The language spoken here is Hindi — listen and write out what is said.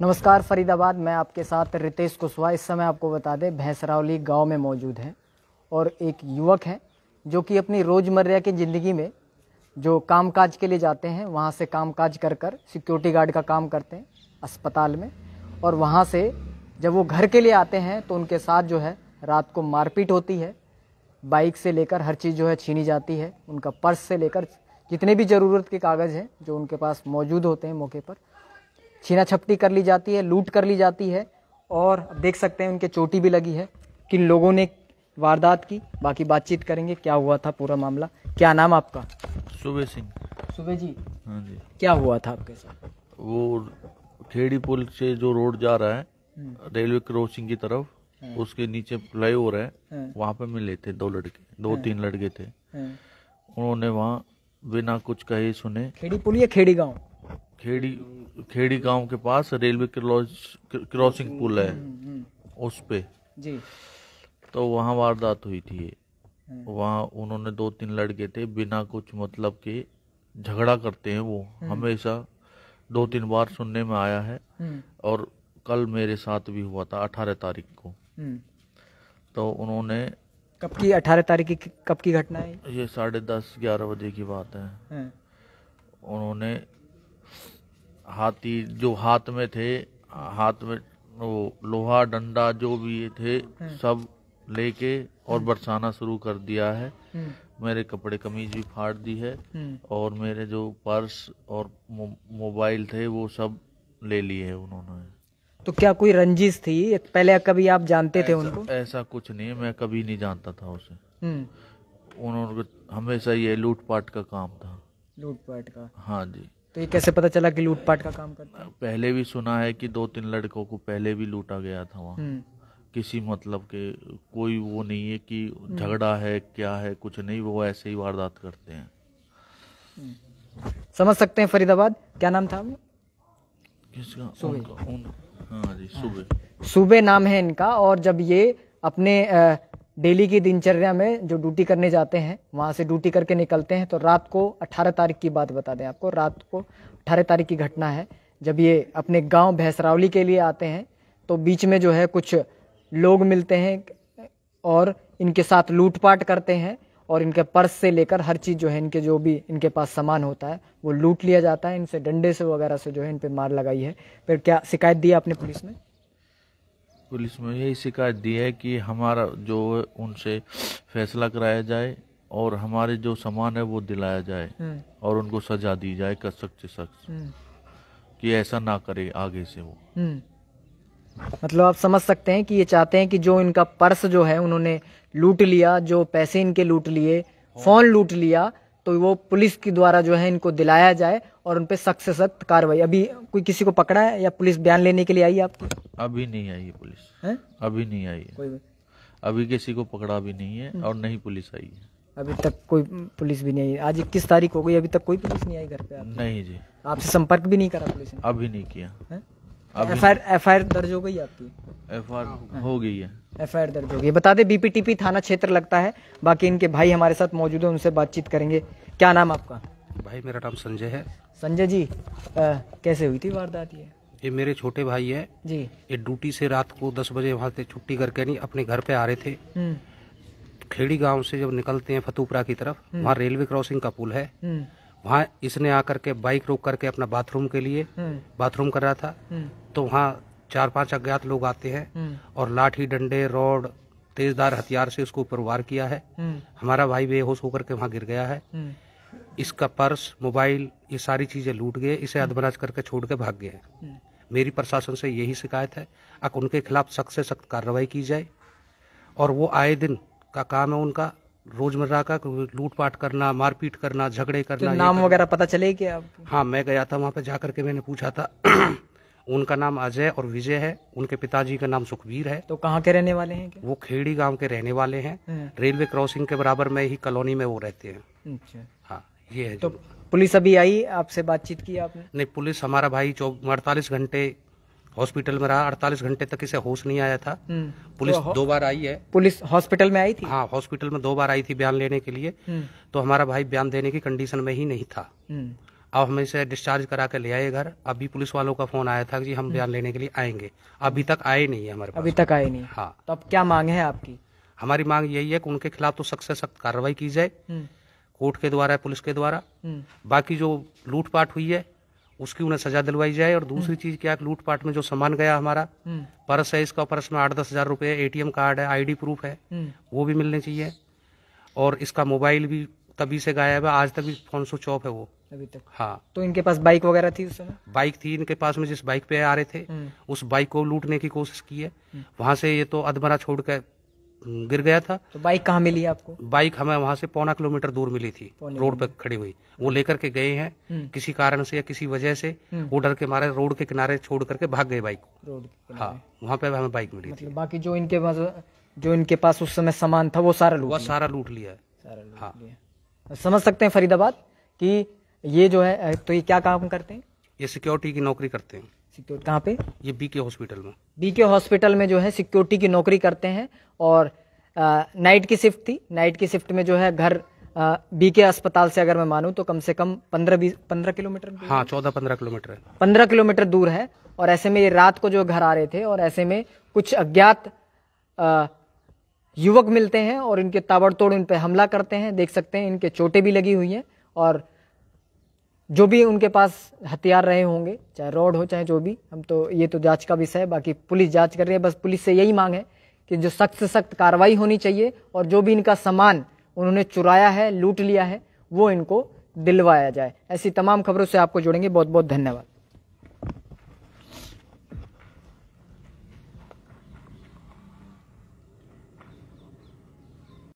नमस्कार फरीदाबाद मैं आपके साथ रितेश कुशवाहा इस समय आपको बता दें भैंसरावली गांव में मौजूद है और एक युवक है जो कि अपनी रोज़मर्रा की ज़िंदगी में जो कामकाज के लिए जाते हैं वहाँ से कामकाज कर कर सिक्योरिटी गार्ड का काम करते हैं अस्पताल में और वहाँ से जब वो घर के लिए आते हैं तो उनके साथ जो है रात को मारपीट होती है बाइक से लेकर हर चीज़ जो है छीनी जाती है उनका पर्स से लेकर जितने भी ज़रूरत के कागज़ हैं जो उनके पास मौजूद होते हैं मौके पर छीना छपटी कर ली जाती है लूट कर ली जाती है और देख सकते हैं उनके चोटी भी लगी है किन लोगों ने वारदात की बाकी बातचीत करेंगे क्या हुआ था पूरा मामला क्या नाम आपका सुबह सिंह सुबह जी हाँ जी क्या हुआ था आपके साथ वो खेड़ी पुल से जो रोड जा रहा है हम्म। रेलवे क्रॉसिंग की तरफ हम्म। उसके नीचे फ्लाई ओवर है हम्म। वहाँ पे मिले थे दो लड़के दो तीन लड़के थे उन्होंने वहाँ बिना कुछ कहे सुने खेड़ी पुल या खेड़ी गाँव खेड़ी खेड़ी गांव के पास रेलवे क्रॉसिंग हम्म, पुल है हम्म, हम्म। उस पे जी तो वहाँ वारदात हुई थी वहाँ उन्होंने दो तीन लड़के थे बिना कुछ मतलब के झगड़ा करते हैं वो हाँ। हमेशा दो तीन बार सुनने में आया है हाँ। और कल मेरे साथ भी हुआ था अठारह तारीख को हाँ। तो उन्होंने कब की अठारह तारीख की कब की घटना है ये साढ़े दस ग्यारह बजे की बात है उन्होंने हाथी जो हाथ में थे हाथ में वो लोहा डंडा जो भी ये थे हम्म। सब लेके और हम्म। बरसाना शुरू कर दिया है हम्म। मेरे कपड़े कमीज भी फाड़ दी है और मेरे जो पर्स और मोबाइल थे वो सब ले लिए है उन्होंने तो क्या कोई रंजिश थी पहले कभी आप जानते थे उनको ऐसा कुछ नहीं मैं कभी नहीं जानता था उसे उन्होंने हमेशा ये लूटपाट का काम था लूटपाट का हाँ जी तो ये कैसे पता चला कि लूटपाट का काम करते है पहले भी सुना है कि दो तीन लड़कों को पहले भी लूटा गया था वहाँ हम्म। किसी मतलब के कोई वो नहीं है कि हम्म। झगड़ा है क्या है कुछ नहीं वो ऐसे ही वारदात करते हैं हम्म। समझ सकते हैं फरीदाबाद क्या नाम था वो किसका सुबह हाँ जी सुबह हाँ। सुबह नाम है इनका और जब ये अपने डेली की दिनचर्या में जो ड्यूटी करने जाते हैं वहाँ से ड्यूटी करके निकलते हैं तो रात को 18 तारीख की बात बता दें आपको रात को 18 तारीख की घटना है जब ये अपने गांव भैंसरावली के लिए आते हैं तो बीच में जो है कुछ लोग मिलते हैं और इनके साथ लूटपाट करते हैं और इनके पर्स से लेकर हर चीज़ जो है इनके जो भी इनके पास सामान होता है वो लूट लिया जाता है इनसे डंडे से वगैरह से जो है इन पर मार लगाई है फिर क्या शिकायत दी आपने पुलिस में पुलिस में यही शिकायत दी है कि हमारा जो उनसे फैसला कराया जाए और हमारे जो सामान है वो दिलाया जाए हम्म। और उनको सजा दी जाए कर सकते शख्स कि ऐसा ना करे आगे से वो हम्म। मतलब आप समझ सकते हैं कि ये चाहते हैं कि जो इनका पर्स जो है उन्होंने लूट लिया जो पैसे इनके लूट लिए हाँ। फोन लूट लिया तो वो पुलिस के द्वारा जो है इनको दिलाया जाए और उनपे सख्त से सख्त कार्रवाई अभी कोई किसी को पकड़ा है या पुलिस बयान लेने के लिए आई है आपको अभी नहीं आई है पुलिस है अभी नहीं आई है कोई अभी किसी को पकड़ा भी नहीं है और नहीं पुलिस आई है अभी तक कोई पुलिस भी नहीं आई आज इक्कीस तारीख हो गई अभी तक कोई पुलिस नहीं आई घर पे नहीं जी आपसे संपर्क भी नहीं करा पुलिस ने अभी नहीं किया एफ आई दर्ज हो गई आपकी एफ हो गई है एफ आई दर्ज होगी बता दें बीपीटीपी थाना क्षेत्र लगता है बाकी इनके भाई हमारे साथ मौजूद है उनसे बातचीत करेंगे क्या नाम आपका भाई मेरा नाम संजय है संजय जी आ, कैसे हुई थी वारदात ये ये मेरे छोटे भाई है जी ये ड्यूटी से रात को दस बजे वहाँ से छुट्टी करके नहीं अपने घर पे आ रहे थे हम्म। खेड़ी गांव से जब निकलते हैं फतूपरा की तरफ हम्म। वहाँ रेलवे क्रॉसिंग का पुल है हम्म। वहाँ इसने आकर के बाइक रोक करके अपना बाथरूम के लिए बाथरूम कर रहा था तो वहाँ चार पांच अज्ञात लोग आते हैं हम्म। और लाठी डंडे रोड तेजदार हथियार से उसको ऊपर वार किया है हम्म। हमारा भाई बेहोश होकर के वहां गिर गया है हम्म। इसका पर्स मोबाइल ये सारी चीजें लूट गए इसे अदबराज करके छोड़ के भाग गए हैं मेरी प्रशासन से यही शिकायत है अब उनके खिलाफ सख्त से सख्त कार्रवाई की जाए और वो आए दिन का काम है उनका रोजमर्रा का लूटपाट करना मारपीट करना झगड़े करना तो नाम वगैरह पता चले क्या हाँ मैं गया था वहाँ पे जाकर के मैंने पूछा था उनका नाम अजय और विजय है उनके पिताजी का नाम सुखवीर है तो कहाँ के रहने वाले हैं वो खेड़ी गांव के रहने वाले हैं हाँ। रेलवे क्रॉसिंग के बराबर में ही कॉलोनी में वो रहते हैं अच्छा। हाँ ये है तो पुलिस अभी आई आपसे बातचीत की आपने नहीं पुलिस हमारा भाई चौ अड़तालीस घंटे हॉस्पिटल में रहा अड़तालीस घंटे तक इसे होश नहीं आया था हम्म। पुलिस तो दो बार आई है पुलिस हॉस्पिटल में आई थी हाँ हॉस्पिटल में दो बार आई थी बयान लेने के लिए हम्म। तो हमारा भाई बयान देने की कंडीशन में ही नहीं था हम्म। आप हमें इसे डिस्चार्ज करा के ले आए घर अभी पुलिस वालों का फोन आया था कि हम बयान लेने के लिए आएंगे अभी तक आए नहीं है हमारे पास अभी तक आए नहीं हाँ तो अब क्या मांग है आपकी हमारी मांग यही है कि उनके खिलाफ तो सख्त से सख्त कार्रवाई की जाए हम्म। कोर्ट के द्वारा पुलिस के द्वारा हम्म। बाकी जो लूटपाट हुई है उसकी उन्हें सजा दिलवाई जाए और दूसरी हम्म। चीज क्या लूटपाट में जो सामान गया हमारा पर्स है इसका पर्स में आठ दस हजार रुपये एटीएम कार्ड है आईडी प्रूफ है वो भी मिलने चाहिए और इसका मोबाइल भी तभी से गायब है आज तक भी फोन स्विच ऑफ है वो अभी तक हाँ तो इनके पास बाइक वगैरह थी उस समय बाइक थी इनके पास में जिस बाइक पे आ रहे थे हम्म। उस बाइक को लूटने की कोशिश की है हम्म। वहां से ये तो अधमरा छोड़ कर गिर गया था तो बाइक कहाँ मिली आपको बाइक हमें वहां से पौना किलोमीटर दूर मिली थी रोड पर खड़ी हुई वो लेकर के गए हैं हम्म। किसी कारण से या किसी वजह से वो डर के मारे रोड के किनारे छोड़ करके भाग गए बाइक रोड हाँ वहाँ पे हमें बाइक मिली मतलब थी बाकी जो इनके पास जो इनके पास उस समय सामान था वो सारा लूट वो सारा लूट लिया है हाँ समझ सकते हैं फरीदाबाद कि ये जो है तो ये क्या काम करते हैं ये सिक्योरिटी की नौकरी करते हैं सिक्योरिटी कहाँ पे ये बीके हॉस्पिटल में बीके हॉस्पिटल में जो है सिक्योरिटी की नौकरी करते हैं और आ, नाइट की शिफ्ट थी नाइट की शिफ्ट में जो है घर बीके अस्पताल से अगर मैं मानूं तो कम से कम पंद्रह बीस पंद्रह किलोमीटर हाँ चौदह पंद्रह किलोमीटर है पंद्रह किलोमीटर दूर है और ऐसे में ये रात को जो घर आ रहे थे और ऐसे में कुछ अज्ञात युवक मिलते हैं और इनके ताबड़तोड़ इन पर हमला करते हैं देख सकते हैं इनके चोटें भी लगी हुई हैं और जो भी उनके पास हथियार रहे होंगे चाहे रोड हो चाहे जो भी हम तो ये तो जांच का विषय है बाकी पुलिस जांच कर रही है बस पुलिस से यही मांग है कि जो सख्त से सख्त कार्रवाई होनी चाहिए और जो भी इनका सामान उन्होंने चुराया है लूट लिया है वो इनको दिलवाया जाए ऐसी तमाम खबरों से आपको जुड़ेंगे बहुत बहुत धन्यवाद